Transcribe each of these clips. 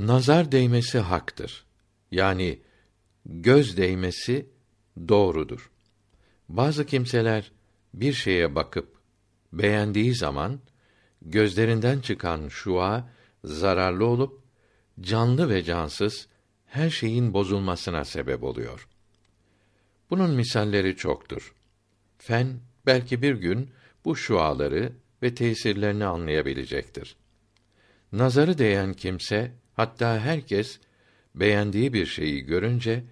Nazar değmesi haktır. Yani göz değmesi doğrudur. Bazı kimseler bir şeye bakıp beğendiği zaman gözlerinden çıkan şua zararlı olup canlı ve cansız her şeyin bozulmasına sebep oluyor. Bunun misalleri çoktur. Fen belki bir gün bu şuaları ve tesirlerini anlayabilecektir. Nazarı değen kimse Hatta herkes beğendiği bir şeyi görünce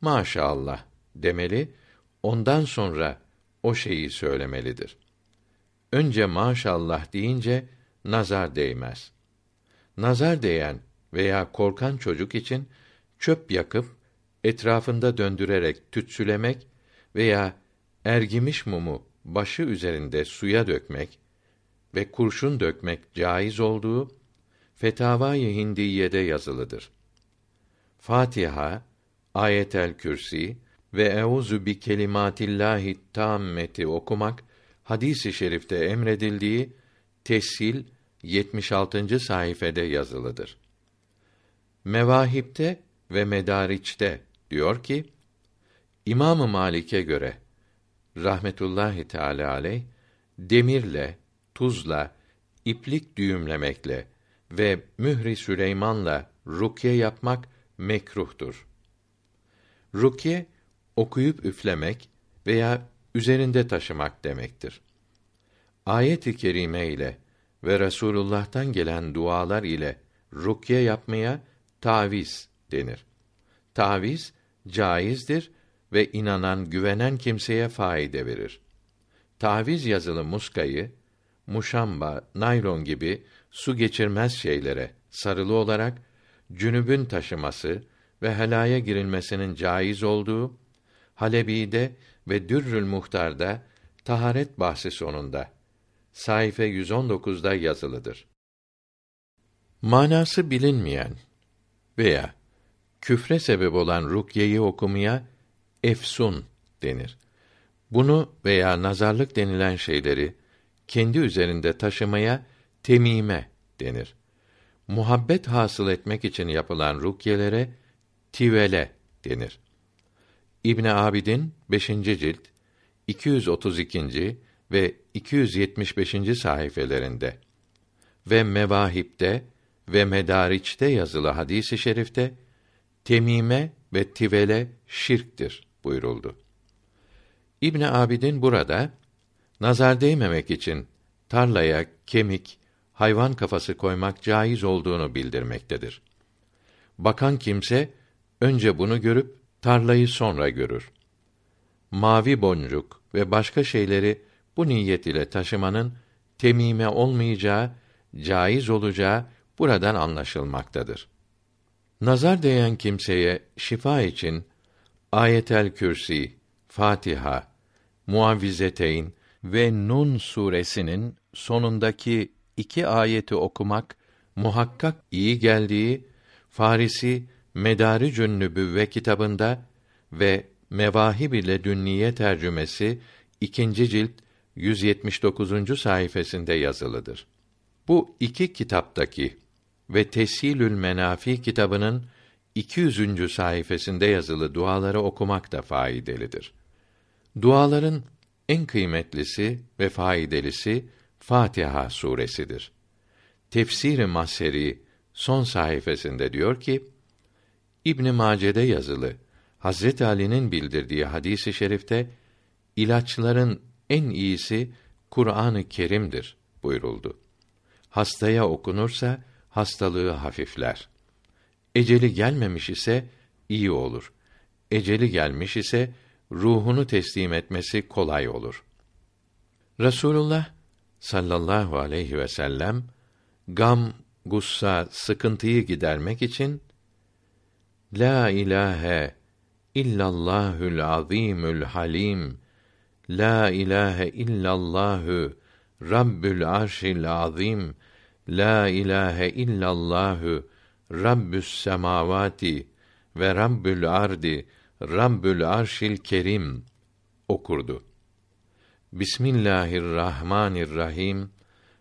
maşallah demeli, ondan sonra o şeyi söylemelidir. Önce maşallah deyince nazar değmez. Nazar değen veya korkan çocuk için çöp yakıp etrafında döndürerek tütsülemek veya ergimiş mumu başı üzerinde suya dökmek ve kurşun dökmek caiz olduğu Fetavai Hindiye'de yazılıdır. Fatiha, Ayetel Kürsi ve Euzu bi kelimatillahi tammeti okumak hadisi i şerifte emredildiği Tesil 76. sayfede yazılıdır. Mevahip'te ve Medariç'te diyor ki: İmam-ı Malik'e göre rahmetullahi teala aleyh demirle, tuzla, iplik düğümlemekle ve mühri Süleyman'la rukye yapmak mekruhtur. Rukye okuyup üflemek veya üzerinde taşımak demektir. Ayet-i kerime ile ve Resulullah'tan gelen dualar ile rukye yapmaya taviz denir. Taviz caizdir ve inanan, güvenen kimseye faide verir. Taviz yazılı muskayı, muşamba, naylon gibi su geçirmez şeylere sarılı olarak cünübün taşıması ve helaya girilmesinin caiz olduğu Halebi'de ve Dürrül Muhtar'da taharet bahsi sonunda sayfa 119'da yazılıdır. Manası bilinmeyen veya küfre sebep olan rukyeyi okumaya efsun denir. Bunu veya nazarlık denilen şeyleri kendi üzerinde taşımaya temime denir. Muhabbet hasıl etmek için yapılan rukyelere tivele denir. İbn Abidin 5. cilt 232. ve 275. sayfelerinde ve Mevahip'te ve Medariç'te yazılı hadisi i şerifte temime ve tivele şirktir buyuruldu. İbn Abidin burada nazar değmemek için tarlaya kemik, hayvan kafası koymak caiz olduğunu bildirmektedir. Bakan kimse önce bunu görüp tarlayı sonra görür. Mavi boncuk ve başka şeyleri bu niyet ile taşımanın temime olmayacağı, caiz olacağı buradan anlaşılmaktadır. Nazar değen kimseye şifa için Ayetel Kürsi, Fatiha, Muavvizeteyn ve Nun suresinin sonundaki iki ayeti okumak muhakkak iyi geldiği Farisi Medari ve kitabında ve Mevahib ile Dünniye tercümesi 2. cilt 179. sayfasında yazılıdır. Bu iki kitaptaki ve Tesilül Menafi kitabının 200. sayfasında yazılı duaları okumak da faydalıdır. Duaların en kıymetlisi ve faydalısı Fatiha suresidir. Tefsiri Maseri son sayfasında diyor ki: İbn Mace'de yazılı Hazret Ali'nin bildirdiği hadisi i şerifte ilaçların en iyisi Kur'an-ı Kerim'dir buyuruldu. Hastaya okunursa hastalığı hafifler. Eceli gelmemiş ise iyi olur. Eceli gelmiş ise ruhunu teslim etmesi kolay olur. Rasulullah sallallahu aleyhi ve sellem gam, gussa, sıkıntıyı gidermek için La ilahe illallahül azimül halim La ilahe illallahü Rabbül arşil azim La ilahe illallahü Rabbüs semavati ve Rabbül ardi Rabbül arşil kerim okurdu. Bismillahirrahmanirrahim.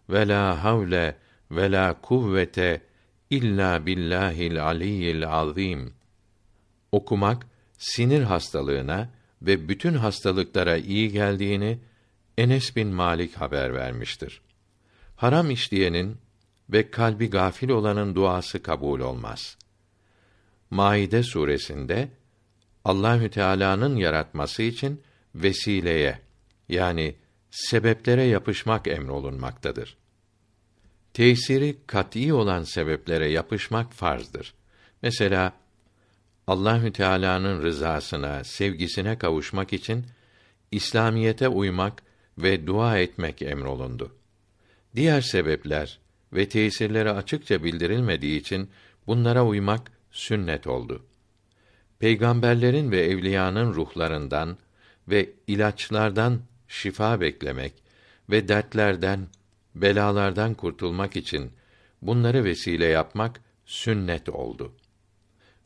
Ve la havle ve la kuvvete illa billahil aliyyil azim. Okumak sinir hastalığına ve bütün hastalıklara iyi geldiğini Enes bin Malik haber vermiştir. Haram işleyenin ve kalbi gafil olanın duası kabul olmaz. Maide suresinde Allahü Teala'nın yaratması için vesileye yani sebeplere yapışmak emrolunmaktadır. Tesiri kat'î olan sebeplere yapışmak farzdır. Mesela Allahü Teala'nın rızasına, sevgisine kavuşmak için İslamiyete uymak ve dua etmek emrolundu. Diğer sebepler ve tesirleri açıkça bildirilmediği için bunlara uymak sünnet oldu. Peygamberlerin ve evliyanın ruhlarından ve ilaçlardan şifa beklemek ve dertlerden, belalardan kurtulmak için bunları vesile yapmak sünnet oldu.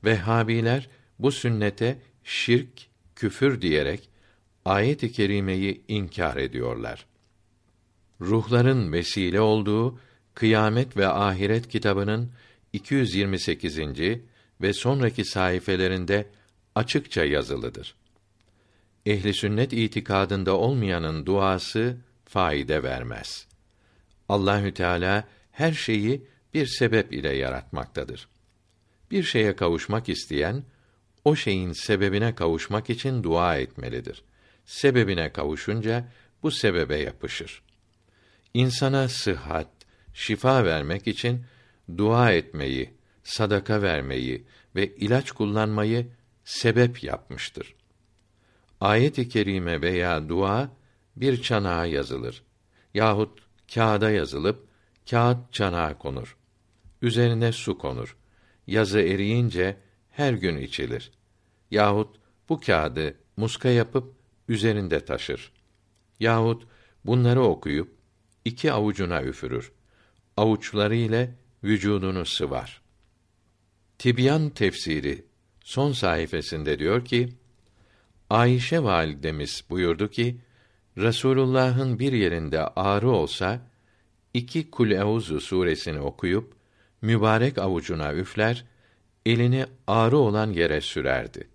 Vehhabiler bu sünnete şirk, küfür diyerek ayet-i kerimeyi inkar ediyorlar. Ruhların vesile olduğu Kıyamet ve Ahiret kitabının 228. ve sonraki sayfelerinde açıkça yazılıdır ehli sünnet itikadında olmayanın duası faide vermez. Allahü Teala her şeyi bir sebep ile yaratmaktadır. Bir şeye kavuşmak isteyen o şeyin sebebine kavuşmak için dua etmelidir. Sebebine kavuşunca bu sebebe yapışır. İnsana sıhhat, şifa vermek için dua etmeyi, sadaka vermeyi ve ilaç kullanmayı sebep yapmıştır. Ayet-i kerime veya dua bir çanağa yazılır yahut kağıda yazılıp kağıt çanağa konur. Üzerine su konur. Yazı eriyince her gün içilir. Yahut bu kağıdı muska yapıp üzerinde taşır. Yahut bunları okuyup iki avucuna üfürür. Avuçları ile vücudunu sıvar. Tibyan tefsiri son sayfasında diyor ki: Ayşe validemiz buyurdu ki Resulullah'ın bir yerinde ağrı olsa iki Kuleuzu suresini okuyup mübarek avucuna üfler, elini ağrı olan yere sürerdi.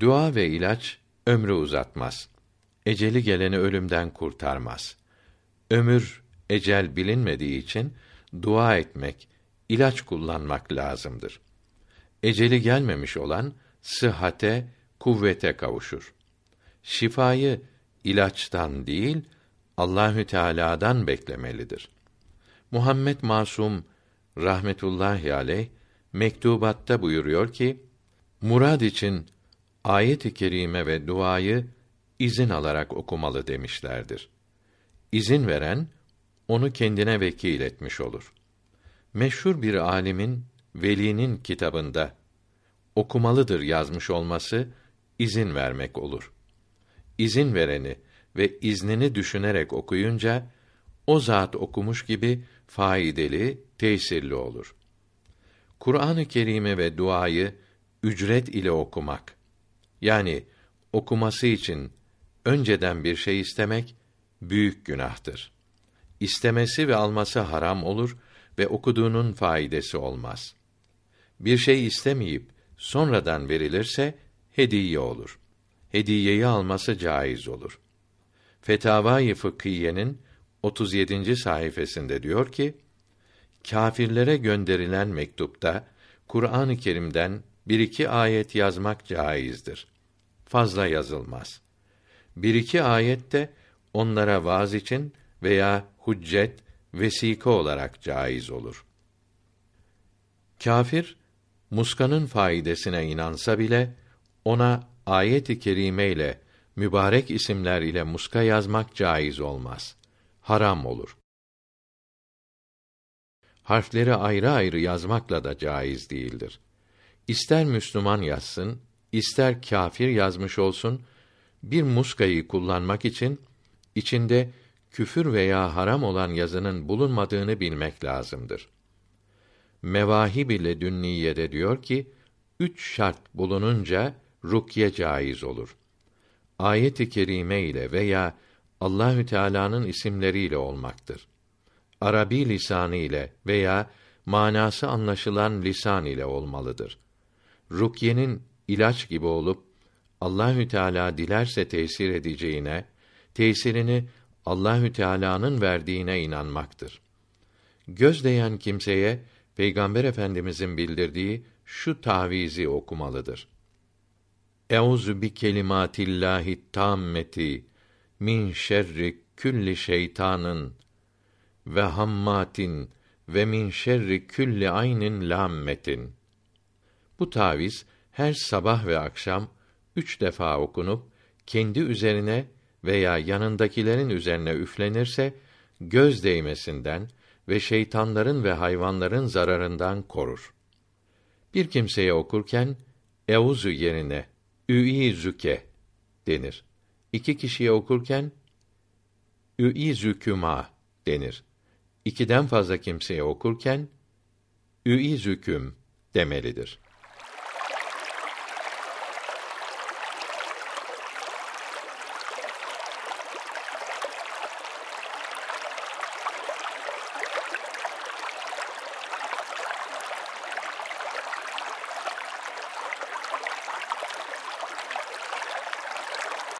Dua ve ilaç ömrü uzatmaz. Eceli geleni ölümden kurtarmaz. Ömür ecel bilinmediği için dua etmek, ilaç kullanmak lazımdır. Eceli gelmemiş olan sıhhate kuvvete kavuşur. Şifayı ilaçtan değil Allahü Teala'dan beklemelidir. Muhammed Masum rahmetullahi aleyh mektubatta buyuruyor ki murad için ayet-i kerime ve duayı izin alarak okumalı demişlerdir. İzin veren onu kendine vekil etmiş olur. Meşhur bir alimin velinin kitabında okumalıdır yazmış olması izin vermek olur. İzin vereni ve iznini düşünerek okuyunca o zat okumuş gibi faydalı, tesirli olur. Kur'an-ı Kerim'i ve duayı ücret ile okumak yani okuması için önceden bir şey istemek büyük günahtır. İstemesi ve alması haram olur ve okuduğunun faydası olmaz. Bir şey istemeyip sonradan verilirse hediye olur. Hediyeyi alması caiz olur. Fetavai Fıkhiye'nin 37. sayfasında diyor ki: kafirlere gönderilen mektupta Kur'an-ı Kerim'den bir iki ayet yazmak caizdir. Fazla yazılmaz. Bir iki ayet de onlara vaz için veya hüccet, vesika olarak caiz olur. Kafir muskanın faidesine inansa bile ona ayet-i kerime ile mübarek isimler ile muska yazmak caiz olmaz. Haram olur. Harfleri ayrı ayrı yazmakla da caiz değildir. İster Müslüman yazsın, ister kafir yazmış olsun, bir muskayı kullanmak için içinde küfür veya haram olan yazının bulunmadığını bilmek lazımdır. Mevahib ile Dünniye'de diyor ki, üç şart bulununca rukye caiz olur. Ayet-i kerime ile veya Allahü Teala'nın isimleriyle olmaktır. Arabi lisanı ile veya manası anlaşılan lisan ile olmalıdır. Rukyenin ilaç gibi olup Allahü Teala dilerse tesir edeceğine, tesirini Allahü Teala'nın verdiğine inanmaktır. Gözleyen kimseye Peygamber Efendimizin bildirdiği şu tavizi okumalıdır. Euzu bi kelimatillahi tammeti min şerri külli şeytanın ve hammatin ve min şerri külli aynin lammetin. Bu taviz her sabah ve akşam üç defa okunup kendi üzerine veya yanındakilerin üzerine üflenirse göz değmesinden ve şeytanların ve hayvanların zararından korur. Bir kimseye okurken Euzu yerine üi züke denir. İki kişiye okurken üi üizüküma denir. İkiden fazla kimseye okurken üi züküm demelidir.